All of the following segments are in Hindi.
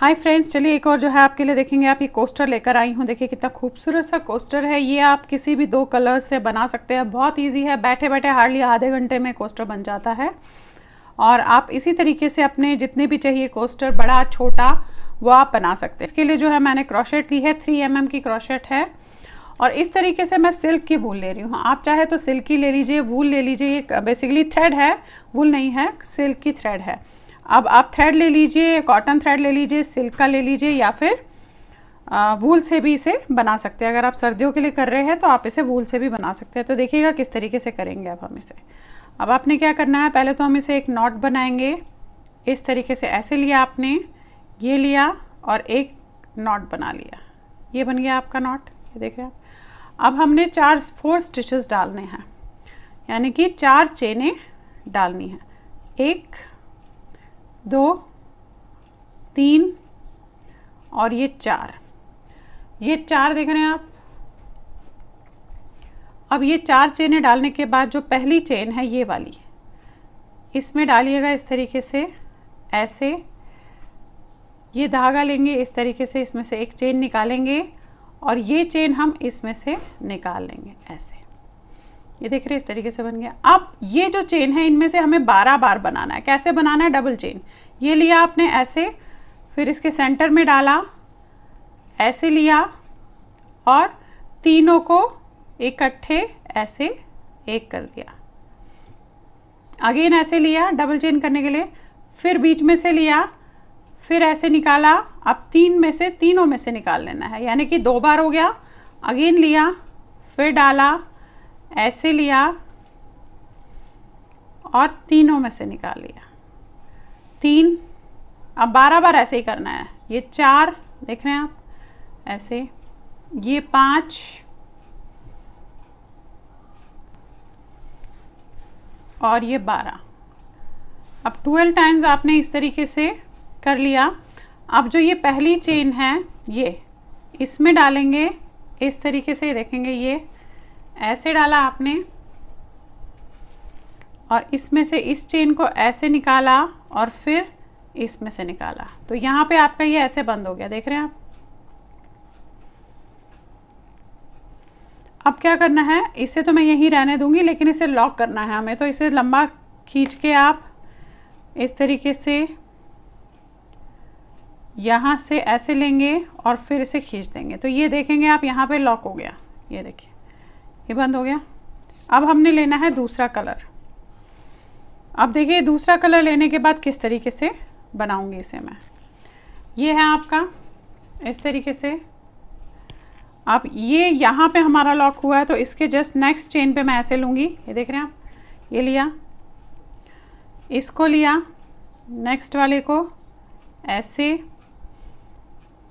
हाय फ्रेंड्स चलिए एक और जो है आपके लिए देखेंगे आप ये कोस्टर लेकर आई हूँ देखिए कितना खूबसूरत सा कोस्टर है ये आप किसी भी दो कलर से बना सकते हैं बहुत इजी है बैठे बैठे हार्डली आधे घंटे में कोस्टर बन जाता है और आप इसी तरीके से अपने जितने भी चाहिए कोस्टर बड़ा छोटा वो आप बना सकते हैं इसके लिए जो है मैंने क्रॉशेट ली है थ्री एम mm की क्रॉशेट है और इस तरीके से मैं सिल्क की वूल ले रही हूँ आप चाहे तो सिल्क की ले लीजिए वूल ले लीजिए ये बेसिकली थ्रेड है वूल नहीं है सिल्क की थ्रेड है अब आप थ्रेड ले लीजिए कॉटन थ्रेड ले लीजिए सिल्क का ले लीजिए या फिर वूल से भी इसे बना सकते हैं अगर आप सर्दियों के लिए कर रहे हैं तो आप इसे वूल से भी बना सकते हैं तो देखिएगा किस तरीके से करेंगे अब हम इसे अब आपने क्या करना है पहले तो हम इसे एक नॉट बनाएंगे इस तरीके से ऐसे लिया आपने ये लिया और एक नॉट बना लिया ये बन गया आपका नॉट ये देख रहे हैं आप अब हमने चार फोर स्टिचेस डालने हैं यानी कि चार चेने डालनी है एक दो तीन और ये चार ये चार देख रहे हैं आप अब ये चार चेनें डालने के बाद जो पहली चेन है ये वाली इसमें डालिएगा इस तरीके से ऐसे ये धागा लेंगे इस तरीके से इसमें से एक चेन निकालेंगे और ये चेन हम इसमें से निकाल लेंगे ऐसे ये देख रहे इस तरीके से बन गया अब ये जो चेन है इनमें से हमें बारह बार बनाना है कैसे बनाना है डबल चेन ये लिया आपने ऐसे फिर इसके सेंटर में डाला ऐसे लिया और तीनों को इकट्ठे ऐसे एक कर दिया अगेन ऐसे लिया डबल चेन करने के लिए फिर बीच में से लिया फिर ऐसे निकाला अब तीन में से तीनों में से निकाल लेना है यानी कि दो बार हो गया अगेन लिया फिर डाला ऐसे लिया और तीनों में से निकाल लिया तीन अब बारह बार ऐसे ही करना है ये चार देख रहे हैं आप ऐसे ये पाँच और ये बारह अब ट्वेल्व टाइम्स आपने इस तरीके से कर लिया अब जो ये पहली चेन है ये इसमें डालेंगे इस तरीके से देखेंगे ये ऐसे डाला आपने और इसमें से इस चेन को ऐसे निकाला और फिर इसमें से निकाला तो यहाँ पे आपका ये ऐसे बंद हो गया देख रहे हैं आप अब क्या करना है इसे तो मैं यहीं रहने दूंगी लेकिन इसे लॉक करना है हमें तो इसे लंबा खींच के आप इस तरीके से यहाँ से ऐसे लेंगे और फिर इसे खींच देंगे तो ये देखेंगे आप यहाँ पे लॉक हो गया ये देखिए ये बंद हो गया अब हमने लेना है दूसरा कलर अब देखिए दूसरा कलर लेने के बाद किस तरीके से बनाऊंगी इसे मैं ये है आपका इस तरीके से अब ये यहाँ पे हमारा लॉक हुआ है तो इसके जस्ट नेक्स्ट चेन पे मैं ऐसे लूँगी ये देख रहे हैं आप ये लिया इसको लिया नेक्स्ट वाले को ऐसे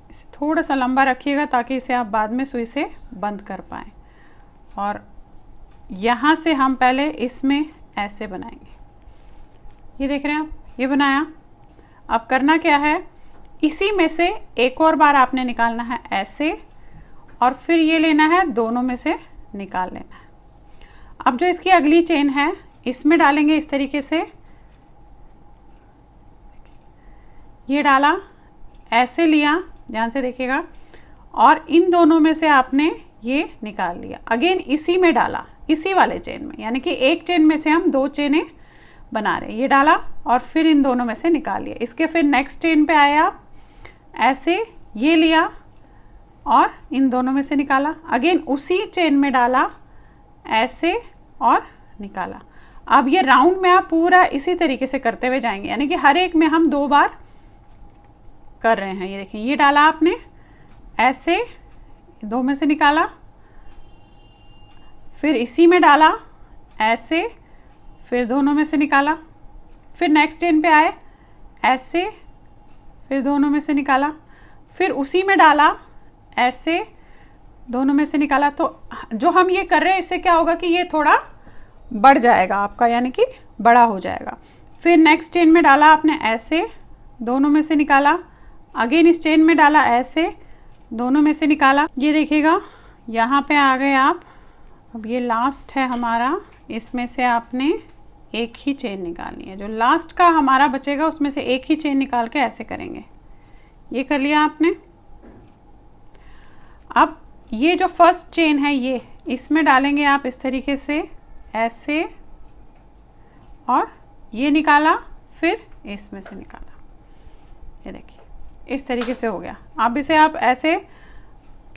इसे थोड़ा सा लंबा रखिएगा ताकि इसे आप बाद में सुई से बंद कर पाएँ और यहाँ से हम पहले इसमें ऐसे बनाएंगे ये देख रहे हैं आप ये बनाया अब करना क्या है इसी में से एक और बार आपने निकालना है ऐसे और फिर ये लेना है दोनों में से निकाल लेना है अब जो इसकी अगली चेन है इसमें डालेंगे इस तरीके से ये डाला ऐसे लिया ध्यान से देखिएगा और इन दोनों में से आपने ये निकाल लिया अगेन इसी में डाला इसी वाले चेन में यानी कि एक चेन में से हम दो चेनें बना रहे हैं ये डाला और फिर इन दोनों में से निकाल लिया इसके फिर नेक्स्ट चेन पे आए आप ऐसे ये लिया और इन दोनों में से निकाला अगेन उसी चेन में डाला ऐसे और निकाला अब ये राउंड में आप पूरा इसी तरीके से करते हुए जाएंगे यानी कि हर एक में हम दो बार कर रहे हैं ये देखें ये डाला आपने ऐसे दो में से निकाला फिर इसी में डाला ऐसे फिर दोनों में से निकाला फिर नेक्स्ट टेन पे आए ऐसे फिर दोनों में से निकाला फिर उसी में डाला ऐसे दोनों में से निकाला तो जो हम ये कर रहे हैं इससे क्या होगा कि ये थोड़ा बढ़ जाएगा आपका यानी कि बड़ा हो जाएगा फिर नेक्स्ट चेन में डाला आपने ऐसे दोनों में से निकाला अगेन इस चेन में डाला ऐसे दोनों में से निकाला ये देखिएगा यहाँ पे आ गए आप अब ये लास्ट है हमारा इसमें से आपने एक ही चेन निकालनी है जो लास्ट का हमारा बचेगा उसमें से एक ही चेन निकाल के ऐसे करेंगे ये कर लिया आपने अब ये जो फर्स्ट चेन है ये इसमें डालेंगे आप इस तरीके से ऐसे और ये निकाला फिर इसमें से निकाला ये देखिए इस तरीके से हो गया अब इसे आप ऐसे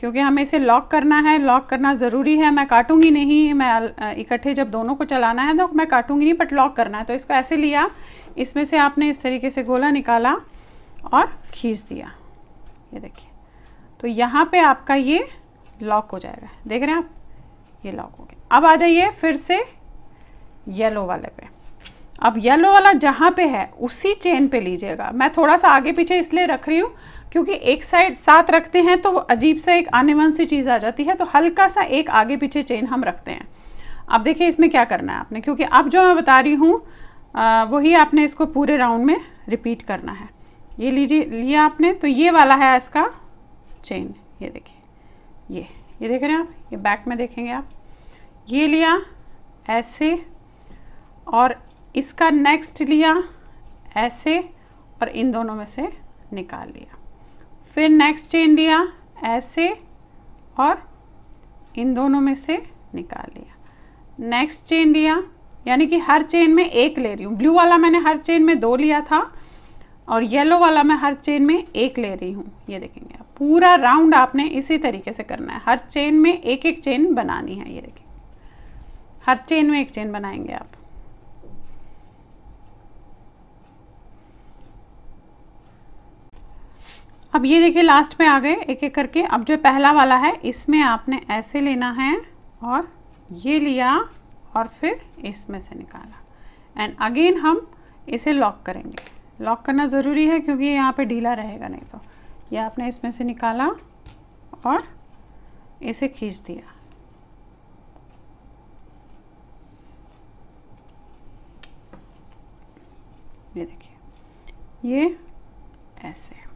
क्योंकि हमें इसे लॉक करना है लॉक करना ज़रूरी है मैं काटूंगी नहीं मैं इकट्ठे जब दोनों को चलाना है तो मैं काटूंगी नहीं बट लॉक करना है तो इसको ऐसे लिया इसमें से आपने इस तरीके से गोला निकाला और खींच दिया ये देखिए तो यहाँ पे आपका ये लॉक हो जाएगा देख रहे हैं आप ये लॉक हो गया अब आ जाइए फिर से येलो वाले पे अब येलो वाला जहाँ पे है उसी चेन पे लीजिएगा मैं थोड़ा सा आगे पीछे इसलिए रख रही हूँ क्योंकि एक साइड साथ रखते हैं तो वो अजीब सा एक आने वन सी चीज़ आ जाती है तो हल्का सा एक आगे पीछे चेन हम रखते हैं अब देखिए इसमें क्या करना है आपने क्योंकि अब जो मैं बता रही हूँ वही आपने इसको पूरे राउंड में रिपीट करना है ये लीजिए लिया आपने तो ये वाला है इसका चेन ये देखिए ये ये देख रहे हैं आप ये बैक में देखेंगे आप ये लिया ऐसे और इसका नेक्स्ट लिया ऐसे और इन दोनों में से निकाल लिया फिर नेक्स्ट चेन लिया ऐसे और इन दोनों में से निकाल लिया नेक्स्ट चेन लिया यानी कि हर चेन में एक ले रही हूँ ब्लू वाला मैंने हर चेन में दो लिया था और येलो वाला मैं हर चेन में एक ले रही हूँ ये देखेंगे आप पूरा राउंड आपने इसी तरीके से करना है हर चेन में एक एक चेन बनानी है ये देखेंगे हर चेन में एक चेन बनाएंगे आप अब ये देखिए लास्ट में आ गए एक एक करके अब जो पहला वाला है इसमें आपने ऐसे लेना है और ये लिया और फिर इसमें से निकाला एंड अगेन हम इसे लॉक करेंगे लॉक करना ज़रूरी है क्योंकि यहाँ पे ढीला रहेगा नहीं तो ये आपने इसमें से निकाला और इसे खींच दिया ये देखिए ये ऐसे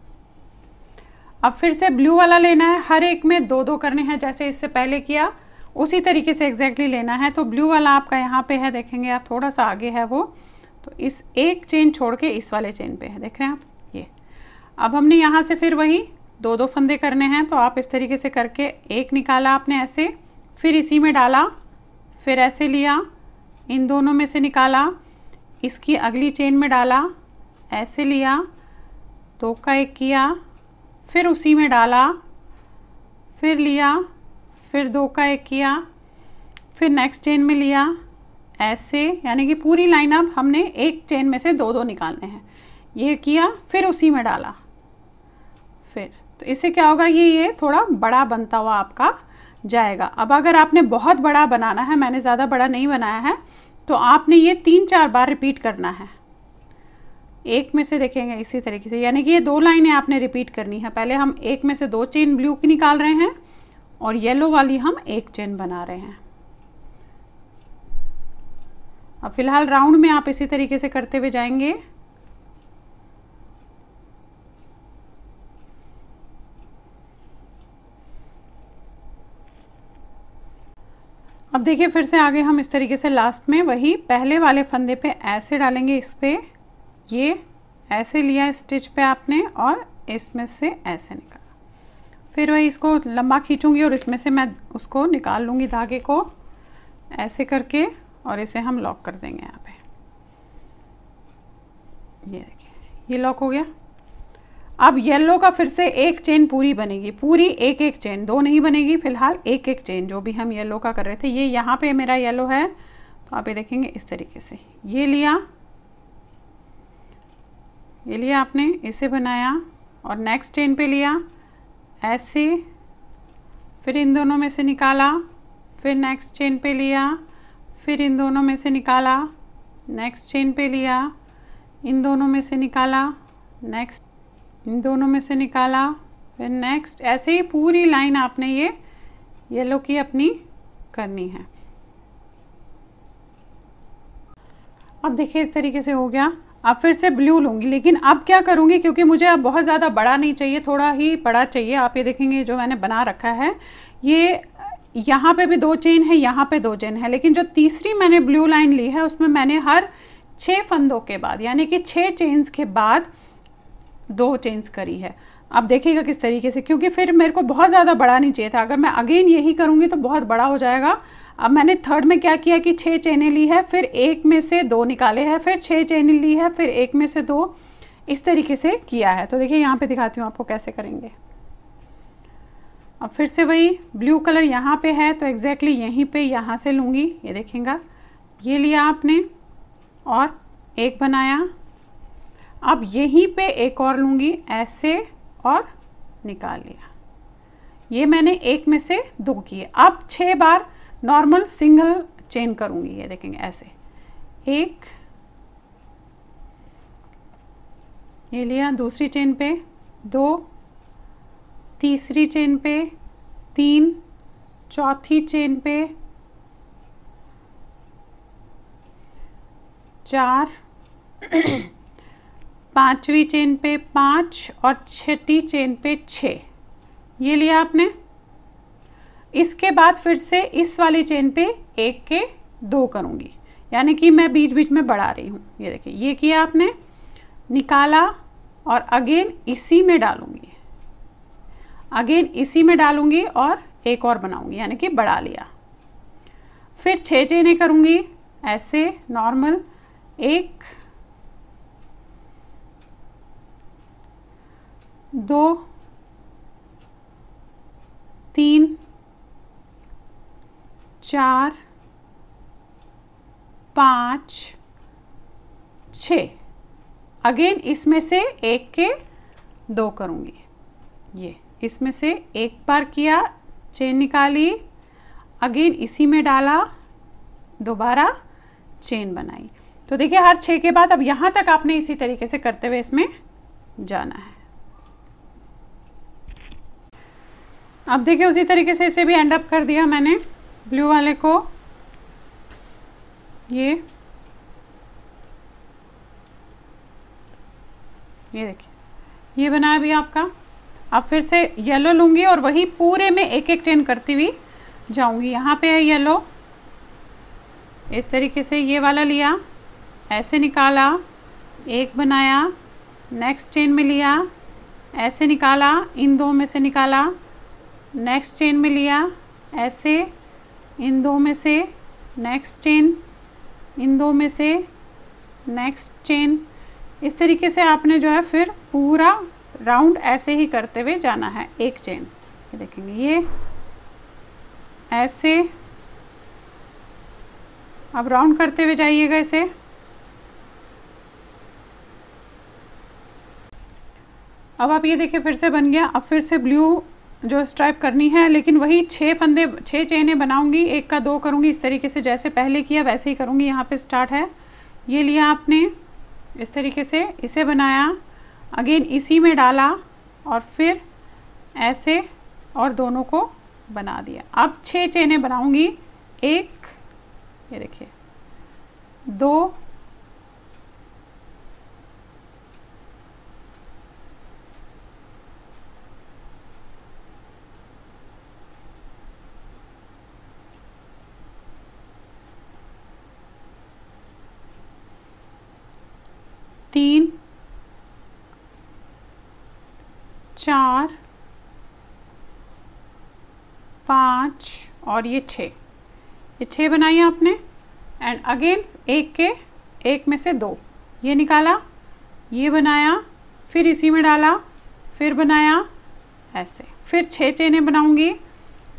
अब फिर से ब्लू वाला लेना है हर एक में दो दो करने हैं जैसे इससे पहले किया उसी तरीके से एग्जैक्टली exactly लेना है तो ब्लू वाला आपका यहाँ पे है देखेंगे आप थोड़ा सा आगे है वो तो इस एक चेन छोड़ के इस वाले चेन पे है देख रहे हैं आप ये अब हमने यहाँ से फिर वही दो दो फंदे करने हैं तो आप इस तरीके से करके एक निकाला आपने ऐसे फिर इसी में डाला फिर ऐसे लिया इन दोनों में से निकाला इसकी अगली चेन में डाला ऐसे लिया दो का एक किया फिर उसी में डाला फिर लिया फिर दो का एक किया फिर नेक्स्ट चेन में लिया ऐसे यानी कि पूरी लाइन अब हमने एक चेन में से दो दो निकालने हैं ये किया फिर उसी में डाला फिर तो इससे क्या होगा ये ये थोड़ा बड़ा बनता हुआ आपका जाएगा अब अगर आपने बहुत बड़ा बनाना है मैंने ज़्यादा बड़ा नहीं बनाया है तो आपने ये तीन चार बार रिपीट करना है एक में से देखेंगे इसी तरीके से यानी कि ये दो लाइनें आपने रिपीट करनी है पहले हम एक में से दो चेन ब्लू की निकाल रहे हैं और येलो वाली हम एक चेन बना रहे हैं अब फिलहाल राउंड में आप इसी तरीके से करते हुए जाएंगे अब देखिए फिर से आगे हम इस तरीके से लास्ट में वही पहले वाले फंदे पे ऐसे डालेंगे इस पर ये ऐसे लिया स्टिच पे आपने और इसमें से ऐसे निकाला फिर वही इसको लंबा खींचूंगी और इसमें से मैं उसको निकाल लूँगी धागे को ऐसे करके और इसे हम लॉक कर देंगे यहाँ पे ये देखिए ये लॉक हो गया अब येलो का फिर से एक चेन पूरी बनेगी पूरी एक एक चेन दो नहीं बनेगी फिलहाल एक एक चेन जो भी हम येलो का कर रहे थे ये यहाँ पे मेरा येलो है तो आप ये देखेंगे इस तरीके से ये लिया ये लिया आपने इसे बनाया और नेक्स्ट चेन पे लिया ऐसे फिर इन दोनों में से निकाला फिर नेक्स्ट चेन पे लिया फिर इन दोनों में से निकाला नेक्स्ट चेन पे लिया इन दोनों में से निकाला नेक्स्ट इन दोनों में से निकाला फिर नेक्स्ट ऐसे ही पूरी लाइन आपने ये येलो की अपनी करनी है अब देखिए इस तरीके से हो गया अब फिर से ब्लू लूँगी लेकिन अब क्या करूँगी क्योंकि मुझे अब बहुत ज़्यादा बड़ा नहीं चाहिए थोड़ा ही बड़ा चाहिए आप ये देखेंगे जो मैंने बना रखा है ये यहाँ पे भी दो चेन है यहाँ पे दो चेन है लेकिन जो तीसरी मैंने ब्लू लाइन ली है उसमें मैंने हर छः फंदों के बाद यानी कि छः चेन्स के बाद दो चेंज करी है आप देखिएगा किस तरीके से क्योंकि फिर मेरे को बहुत ज़्यादा बड़ा नहीं चाहिए था अगर मैं अगेन यही करूँगी तो बहुत बड़ा हो जाएगा अब मैंने थर्ड में क्या किया कि छः चेने ली है फिर एक में से दो निकाले हैं फिर छः चेने ली है फिर एक में से दो इस तरीके से किया है तो देखिए यहाँ पे दिखाती हूँ आपको कैसे करेंगे अब फिर से वही ब्लू कलर यहाँ पे है तो एग्जैक्टली यहीं पे यहाँ से लूँगी ये देखेंगा ये लिया आपने और एक बनाया अब यहीं पे एक और लूँगी ऐसे और निकाल लिया ये मैंने एक में से दो किए अब छः बार नॉर्मल सिंगल चेन करूँगी ये देखेंगे ऐसे एक ये लिया दूसरी चेन पे दो तीसरी चेन पे तीन चौथी चेन पे चार पांचवी चेन पे पांच और छठी चेन पे छ ये लिया आपने इसके बाद फिर से इस वाली चेन पे एक के दो करूंगी यानी कि मैं बीच बीच में बढ़ा रही हूँ ये देखिए ये किया आपने निकाला और अगेन इसी में डालूंगी अगेन इसी में डालूंगी और एक और बनाऊंगी यानी कि बढ़ा लिया फिर छः चेनें करूंगी ऐसे नॉर्मल एक दो तीन चार पाँच छ अगेन इसमें से एक के दो करूँगी ये इसमें से एक बार किया चेन निकाली अगेन इसी में डाला दोबारा चेन बनाई तो देखिए हर छः के बाद अब यहाँ तक आपने इसी तरीके से करते हुए इसमें जाना है अब देखिए उसी तरीके से इसे भी एंड अप कर दिया मैंने ब्लू वाले को ये ये देखिए ये बनाया भी आपका अब फिर से येलो लूंगी और वही पूरे में एक एक टेन करती हुई जाऊंगी यहाँ पे है येलो इस तरीके से ये वाला लिया ऐसे निकाला एक बनाया नेक्स्ट चेन में लिया ऐसे निकाला इन दो में से निकाला नेक्स्ट चेन में लिया ऐसे इन दो में से नेक्स्ट चेन इन दो में से नेक्स्ट चेन इस तरीके से आपने जो है फिर पूरा राउंड ऐसे ही करते हुए जाना है एक चेन ये देखेंगे ये ऐसे अब राउंड करते हुए जाइएगा इसे अब आप ये देखिए फिर से बन गया अब फिर से ब्लू जो स्ट्राइप करनी है लेकिन वही छः फंदे छः चेने बनाऊंगी एक का दो करूंगी इस तरीके से जैसे पहले किया वैसे ही करूंगी यहाँ पे स्टार्ट है ये लिया आपने इस तरीके से इसे बनाया अगेन इसी में डाला और फिर ऐसे और दोनों को बना दिया अब छः चेने बनाऊंगी एक ये देखिए दो तीन चार पाँच और ये छः ये छः बनाई आपने एंड अगेन एक के एक में से दो ये निकाला ये बनाया फिर इसी में डाला फिर बनाया ऐसे फिर छः चेने बनाऊंगी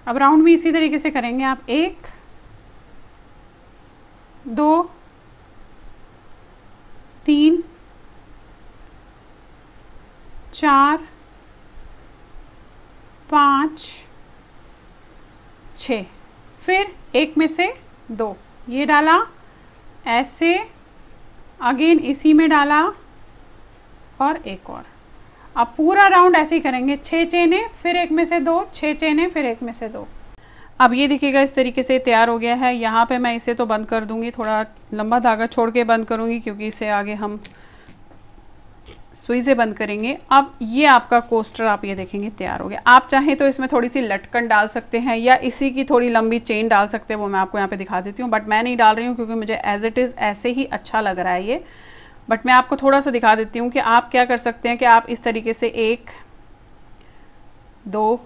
अब राउंड भी इसी तरीके से करेंगे आप एक दो तीन चार पाँच छ फिर एक में से दो ये डाला ऐसे अगेन इसी में डाला और एक और अब पूरा राउंड ऐसे ही करेंगे छः चेने फिर एक में से दो छः चेने फिर एक में से दो अब ये देखिएगा इस तरीके से तैयार हो गया है यहाँ पे मैं इसे तो बंद कर दूँगी थोड़ा लंबा धागा छोड़ के बंद करूँगी क्योंकि इसे आगे हम सुई से बंद करेंगे अब ये आपका कोस्टर आप ये देखेंगे तैयार हो गया आप चाहें तो इसमें थोड़ी सी लटकन डाल सकते हैं या इसी की थोड़ी लंबी चेन डाल सकते हैं वो मैं आपको यहाँ पे दिखा देती हूँ बट मैं नहीं डाल रही हूँ क्योंकि मुझे एज इट इज़ ऐसे ही अच्छा लग रहा है ये बट मैं आपको थोड़ा सा दिखा देती हूँ कि आप क्या कर सकते हैं कि आप इस तरीके से एक दो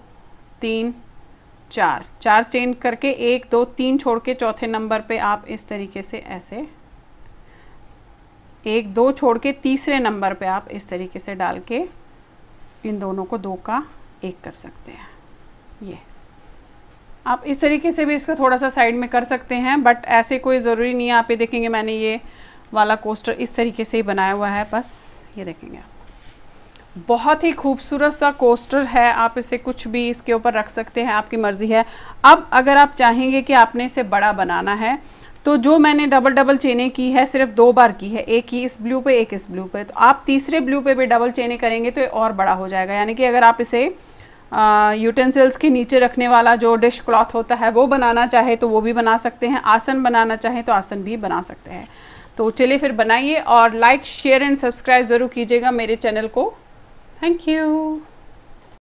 तीन चार चार चेन करके एक दो तीन छोड़ के चौथे नंबर पर आप इस तरीके से ऐसे एक दो छोड़ के तीसरे नंबर पे आप इस तरीके से डाल के इन दोनों को दो का एक कर सकते हैं ये आप इस तरीके से भी इसको थोड़ा सा साइड में कर सकते हैं बट ऐसे कोई ज़रूरी नहीं है आप ये देखेंगे मैंने ये वाला कोस्टर इस तरीके से ही बनाया हुआ है बस ये देखेंगे आप बहुत ही खूबसूरत सा कोस्टर है आप इसे कुछ भी इसके ऊपर रख सकते हैं आपकी मर्ज़ी है अब अगर आप चाहेंगे कि आपने इसे बड़ा बनाना है तो जो मैंने डबल डबल चेनें की है सिर्फ दो बार की है एक ही इस ब्लू पे एक इस ब्लू पे तो आप तीसरे ब्लू पे भी डबल चेनें करेंगे तो ये और बड़ा हो जाएगा यानी कि अगर आप इसे यूटेंसिल्स के नीचे रखने वाला जो डिश क्लॉथ होता है वो बनाना चाहे तो वो भी बना सकते हैं आसन बनाना चाहे तो आसन भी बना सकते हैं तो चलिए फिर बनाइए और लाइक शेयर एंड सब्सक्राइब ज़रूर कीजिएगा मेरे चैनल को थैंक यू